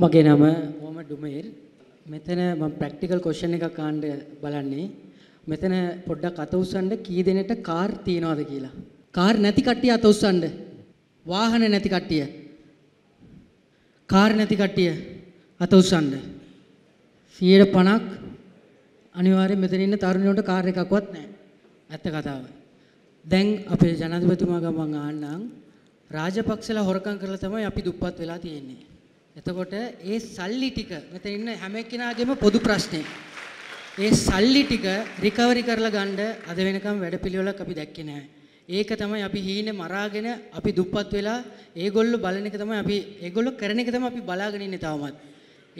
මගේ නම මොහම ඩුමේල්. මෙතන මම ප්‍රැක්ටිකල් ක්වෙස්චන් එකක් ආන්න බලන්නේ. මෙතන පොඩ්ඩක් අත උස්සන්න කී දෙනෙට කාර් තියනවද කියලා. කාර් නැති කට්ටිය අත උස්සන්න. වාහන නැති කට්ටිය. කාර් නැති කට්ටිය අත උස්සන්න. 150ක් අනිවාර්යෙන් මෙතන ඉන්න තරුණයන්ට කාර් එකක්වත් නැහැ. ඇත්ත කතාව. දැන් අපේ ජනාධිපතිතුමා ගමන් ආන්නම් රාජපක්ෂලා හොරකම් කරලා තමයි අපි දුප්පත් වෙලා තියෙන්නේ. එතකොට ඒ සල්ලි ටික මෙතන ඉන්න හැම කෙනාගේම පොදු ප්‍රශ්නේ. ඒ සල්ලි ටික රිකවරි කරලා ගන්න අද වෙනකම් වැඩපිළිවෙලක් අපි දැක්කේ නැහැ. ඒක තමයි අපි හීනේ මරාගෙන අපි දුප්පත් වෙලා ඒගොල්ලෝ බලන එක තමයි අපි ඒගොල්ලෝ කරන එක තමයි අපි බලාගෙන ඉන්නේ තාමත්.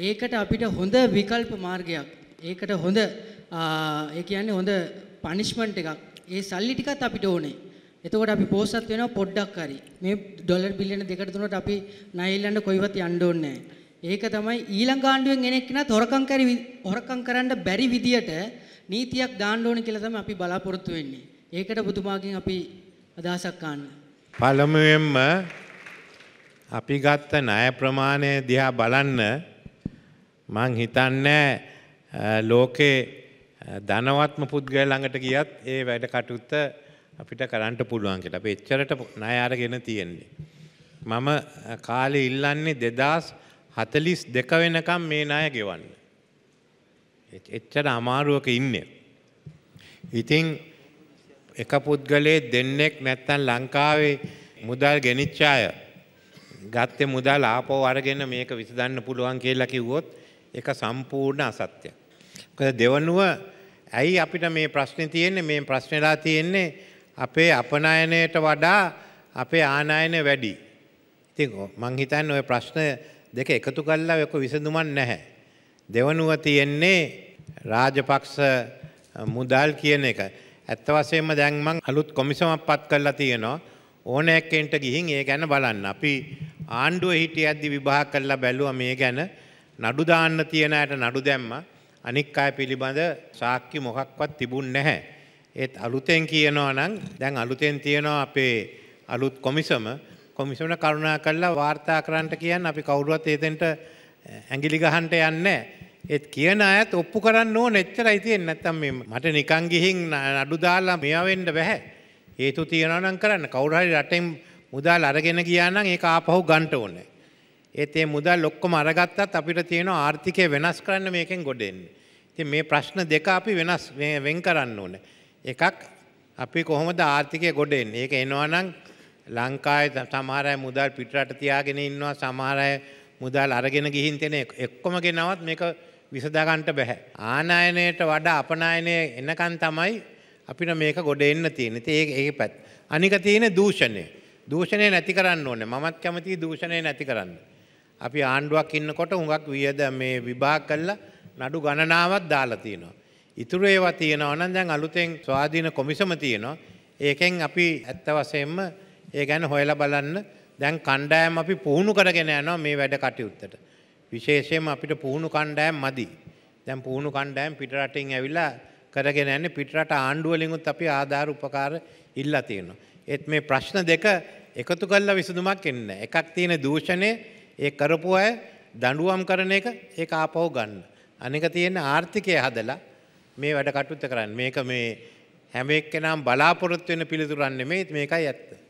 ඒකට අපිට හොඳ විකල්ප මාර්ගයක්. ඒකට හොඳ ඒ කියන්නේ හොඳ පනිෂ්මන්ට් එකක්. ඒ සල්ලි ටිකත් අපිට ඕනේ. එතකොට අපි පෝසත් වෙනවා පොඩ්ඩක් හරි. මේ ඩොලර් බිලියන දෙකට තුනට අපි නයිල්ලන්න කොයිවත් යන්න ඕනේ ඒක තමයි ඊළඟ ආණ්ඩුවෙන් එන එක්කෙනා හොරකම් කරි හොරකම් කරන්න බැරි විදියට නීතියක් දාන්න ඕනේ කියලා තමයි අපි බලාපොරොත්තු වෙන්නේ. ඒකට බුදුමාගෙන් අපි අදහසක් ගන්න. පළමුවෙන්ම අපි ගත්ත ණය ප්‍රමාණය දිහා බලන්න මං හිතන්නේ ලෝකේ ධනවත්ම පුද්ගලයා ළඟට ගියත් ඒ වැඩ කටයුත්ත අපිට කරන්න පුළුවන් කියලා. අපි එච්චරට ණය අරගෙන තියෙන්නේ. මම කාලේ ඉල්ලන්නේ 2042 වෙනකම් මේ ණය ගෙවන්න. එච්චර අමාරුවක ඉන්නේ. ඉතින් එක පුද්ගලයේ දෙන්නෙක් නැත්තම් ලංකාවේ මුදල් ගෙනිච්ච අය ගත්තේ මුදල් ආපහු අරගෙන මේක විසඳන්න පුළුවන් කියලා කිව්වොත් ඒක සම්පූර්ණ අසත්‍යයක්. මොකද දෙවනුව ඇයි අපිට මේ ප්‍රශ්නේ තියෙන්නේ මේ ප්‍රශ්නලා තියෙන්නේ අපේ අපනයනයට වඩා අපේ ආනායන වැඩි. ඉතින් මංහිතන් ඔය ප්‍රශ්න දෙක එකතු කල්ලා යක විසඳුමන් නැහැ. දෙවනුව තියෙන්නේ රාජපක්ෂ මුදල් කියන එක. ඇත්තවසේම දැන්මං අලුත් කොමිසමක් පත් කරලා තියෙනවා ඕනෑක්කෙන්ට ගිහින් ඒ ගැන බලන්න. අපි ආණ්ඩුව හිටිය ඇද්දි විභා කරලා බැලුව මේ ගැන නඩුදාන්න තියෙනයට නඩු දැම්ම අනික් අය පිළිබඳ සාක්කි මොකක්වත් තිබුන් නැහැ. ඒත් අලුතෙන් කියනවා නම් දැන් අලුතෙන් තියෙනවා අපේ අලුත් කොමිසම කොමිසමට කරුණා කළා වාර්තා කරන්නට කියන්න අපි කවුරුවත් ඒතෙන්ට ඇඟිලි ගහන්නට යන්නේ ඒත් කියන අයත් ඔප්පු කරන්න ඕන එච්චරයි තියෙන්නේ නැත්තම් මේ මට නිකන් ගිහින් නඩු දාලා මෙයා වෙන්න බෑ හේතු තියනවා නම් කරන්න කවුරු හරි රටෙන් මුදල් අරගෙන ගියා නම් ඒක ආපහු ගන්න ඕනේ ඒත් ඒ මුදල් ඔක්කොම අරගත්තත් අපිට තියෙන ආර්ථිකය වෙනස් කරන්න මේකෙන් ගොඩ එන්නේ ඉතින් මේ ප්‍රශ්න දෙක අපි වෙනස් වෙන් කරන්න ඕනේ එකක් අපි කොහොමද ආර්ථිකය ගොඩෙන් ඒක එනවනම් ලංකාය සමහරය මුදල් පිටරට තියාගෙන ඉන්නවා සමහරය මුදල් අරගෙන ගිහින් තෙන එක්කොම ගෙනවත් මේක විසදාගන්ට බැහැ. ආනායනයට වඩා අපනායනය එනකන් තමයි අපිට මේක ගොඩ එන්න තියෙන ඒ ඒ පැත්. අනික තියෙන දූෂණය දූෂණය නැති කරන්න ඕන මත් කැමති දූෂණය නැති කරන්න. අපි ආණ්ඩුවක් ඉන්නකොට හුඟක් වියද මේ විභාග කල්ලා නඩු ගණනාවත් දාලා තියෙනවා. ඉතුරු ඒවා තියෙනවා නම් දැන් අලුතෙන් ස්වාධීන කොමිසම තියෙනවා. ඒකෙන් අපි ඇත්ත වශයෙන්ම ඒ ගැන හොයලා බලන්න දැන් කණ්ඩායම් අපි පුහුණු කරගෙන යනවා මේ වැඩ කටයුත්තට. විශේෂයෙන්ම අපිට පුහුණු කණ්ඩායම් මදි. දැන් පුහුණු කණ්ඩායම් පිටරටින් ඇවිල්ලා කරගෙන යන්නේ පිටරට ආණ්ඩුව වලින්ුත් අපි ආධාර උපකාර ඉල්ලා තියෙනවා. ඒත් මේ ප්‍රශ්න දෙක එකතු කරලා විසඳුමක් එන්නේ එකක් තියෙන දූෂණය ඒ කරපු අය දඬුවම් කරන එක ඒක ආපහු ගන්න. අනික තියෙන ආර්ථිකය හදලා මේ වැඩ කටුත්ත කරන්න. මේක මේ හැම එක්කෙනම් බලාපොරොත්තු වෙන පිළිතුරක් නෙමෙයි මේකයි ඇත්ත.